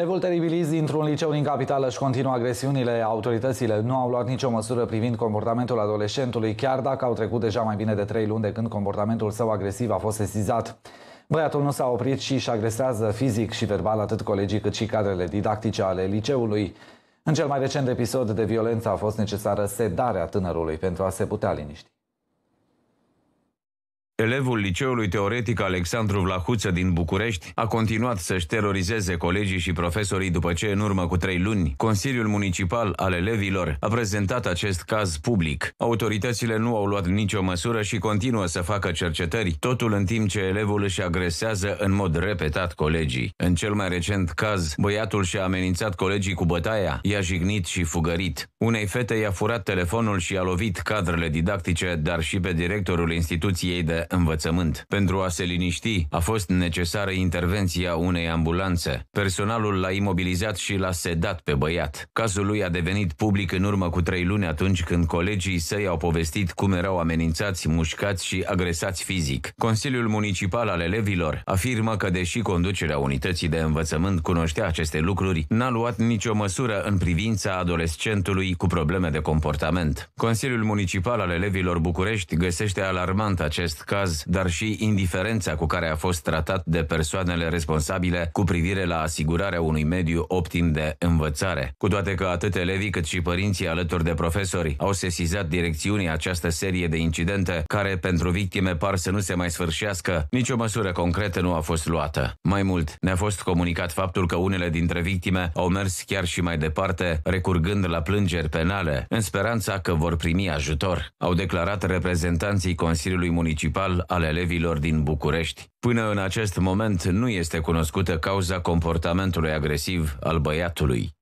Revolteribilizi dintr-un liceu din capitală și continuă agresiunile. Autoritățile nu au luat nicio măsură privind comportamentul adolescentului, chiar dacă au trecut deja mai bine de trei luni de când comportamentul său agresiv a fost sesizat. Băiatul nu s-a oprit și își agresează fizic și verbal atât colegii cât și cadrele didactice ale liceului. În cel mai recent episod de violență a fost necesară sedarea tânărului pentru a se putea liniști. Elevul liceului teoretic Alexandru Vlahuță din București a continuat să-și terorizeze colegii și profesorii după ce, în urmă cu trei luni, Consiliul Municipal al Elevilor a prezentat acest caz public. Autoritățile nu au luat nicio măsură și continuă să facă cercetări, totul în timp ce elevul își agresează în mod repetat colegii. În cel mai recent caz, băiatul și-a amenințat colegii cu bătaia, i-a jignit și fugărit. Unei fete i-a furat telefonul și a lovit cadrele didactice, dar și pe directorul instituției de învățământ. Pentru a se liniști, a fost necesară intervenția unei ambulanțe. Personalul l-a imobilizat și l-a sedat pe băiat. Cazul lui a devenit public în urmă cu trei luni atunci când colegii săi au povestit cum erau amenințați, mușcați și agresați fizic. Consiliul Municipal al Elevilor afirmă că, deși conducerea unității de învățământ cunoștea aceste lucruri, n-a luat nicio măsură în privința adolescentului cu probleme de comportament. Consiliul Municipal al Elevilor București găsește alarmant acest caz caz, dar și indiferența cu care a fost tratat de persoanele responsabile cu privire la asigurarea unui mediu optim de învățare. Cu toate că atât elevii cât și părinții alături de profesori au sesizat direcțiunii această serie de incidente care pentru victime par să nu se mai sfârșească, nicio măsură concretă nu a fost luată. Mai mult, ne-a fost comunicat faptul că unele dintre victime au mers chiar și mai departe, recurgând la plângeri penale, în speranța că vor primi ajutor. Au declarat reprezentanții Consiliului Municipal total al elevilor din București. Până în acest moment nu este cunoscută cauza comportamentului agresiv al băiatului.